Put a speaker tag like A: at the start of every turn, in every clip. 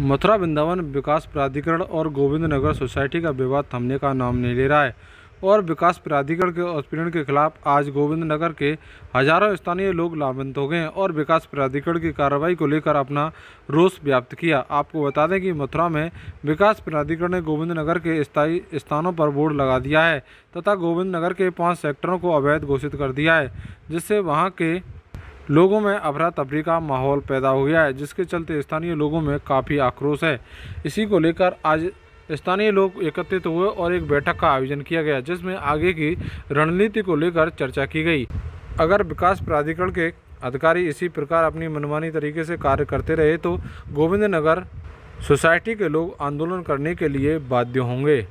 A: मथुरा वृंदावन विकास प्राधिकरण और गोविंद नगर सोसाइटी का विवाद थमने का नाम नहीं ले रहा है और विकास प्राधिकरण के उत्पीड़न के खिलाफ आज गोविंद नगर के हजारों स्थानीय लोग लाभान्वित हो गए और विकास प्राधिकरण की कार्रवाई को लेकर अपना रोष व्याप्त किया आपको बता दें कि मथुरा में विकास प्राधिकरण ने गोविंद नगर के स्थायी स्थानों पर बोर्ड लगा दिया है तथा गोविंद नगर के पाँच सेक्टरों को अवैध घोषित कर दिया है जिससे वहाँ के लोगों में अफरा तफरी का माहौल पैदा हो गया है जिसके चलते स्थानीय लोगों में काफ़ी आक्रोश है इसी को लेकर आज स्थानीय लोग एकत्रित हुए और एक बैठक का आयोजन किया गया जिसमें आगे की रणनीति को लेकर चर्चा की गई अगर विकास प्राधिकरण के अधिकारी इसी प्रकार अपनी मनमानी तरीके से कार्य करते रहे तो गोविंद नगर
B: सोसाइटी के लोग आंदोलन करने के लिए बाध्य होंगे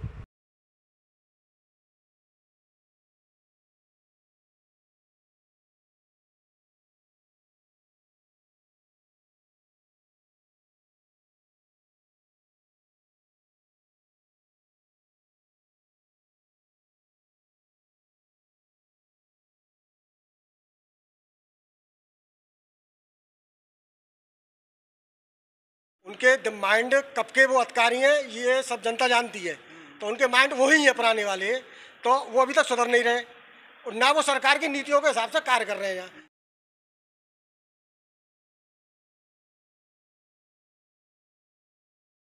C: उनके माइंड कब के वो अधिकारी हैं ये सब जनता जानती है तो उनके माइंड वही है पुराने वाले तो वो अभी तक सुधर नहीं रहे और ना वो सरकार की नीतियों के हिसाब से कार्य कर रहे हैं